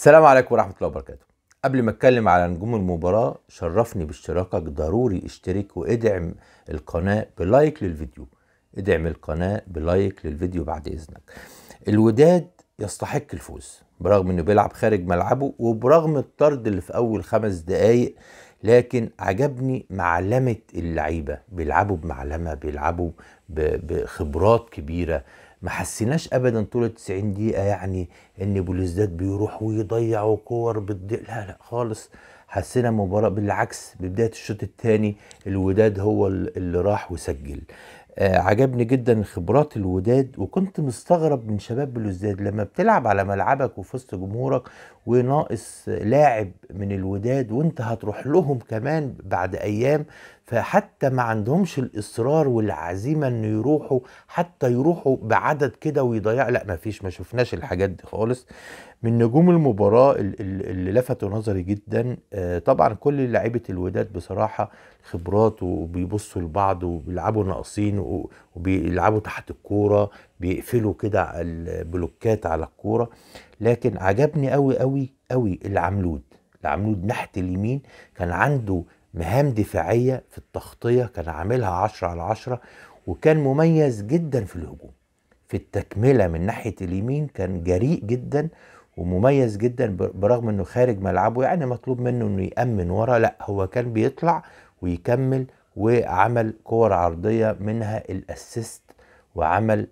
السلام عليكم ورحمة الله وبركاته قبل ما اتكلم على نجوم المباراة شرفني باشتراكك ضروري اشترك وادعم القناة بلايك للفيديو ادعم القناة بلايك للفيديو بعد اذنك الوداد يستحق الفوز برغم انه بيلعب خارج ملعبه وبرغم الطرد اللي في اول خمس دقايق لكن عجبني معلمة اللعيبة بيلعبوا بمعلمة بيلعبوا بخبرات كبيرة ما حسيناش ابدا طول ال 90 دقيقه يعني ان بوليزداد بيروح ويضيع وكور بتضيع لا لا خالص حسينا مباراه بالعكس ببدايه الشوط الثاني الوداد هو اللي راح وسجل آه عجبني جدا خبرات الوداد وكنت مستغرب من شباب بلوزداد لما بتلعب على ملعبك وفي وسط جمهورك وناقص لاعب من الوداد وانت هتروح لهم كمان بعد ايام فحتى ما عندهمش الاصرار والعزيمه إنه يروحوا حتى يروحوا بعدد كده ويضيع لا ما فيش ما شفناش الحاجات دي خالص من نجوم المباراه اللي لفتوا نظري جدا آه، طبعا كل لعيبه الوداد بصراحه خبرات وبيبصوا لبعض وبيلعبوا ناقصين وبيلعبوا تحت الكوره بيقفلوا كده البلوكات على الكوره لكن عجبني قوي قوي قوي العملود العملود ناحيه اليمين كان عنده مهام دفاعية في التغطية كان عاملها عشرة على عشرة وكان مميز جدا في الهجوم في التكملة من ناحية اليمين كان جريء جدا ومميز جدا برغم انه خارج ملعبه يعني مطلوب منه انه يأمن ورا لا هو كان بيطلع ويكمل وعمل كور عرضية منها الاسيست وعمل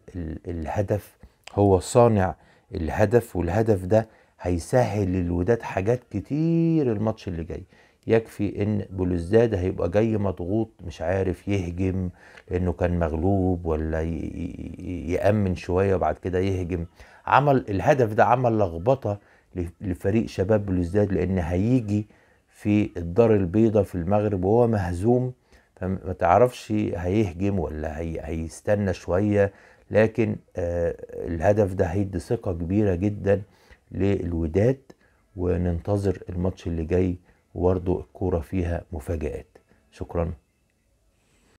الهدف هو صانع الهدف والهدف ده هيسهل للوداد حاجات كتير الماتش اللي جاي يكفي ان بولوزداد هيبقى جاي مضغوط مش عارف يهجم لانه كان مغلوب ولا يامن شويه وبعد كده يهجم عمل الهدف ده عمل لخبطه لفريق شباب بلوزداد لان هيجي في الدار البيضاء في المغرب وهو مهزوم فما تعرفش هيهجم ولا هي هيستنى شويه لكن آه الهدف ده هيدي ثقه كبيره جدا للوداد وننتظر الماتش اللي جاي وبرضو الكورة فيها مفاجآت شكرا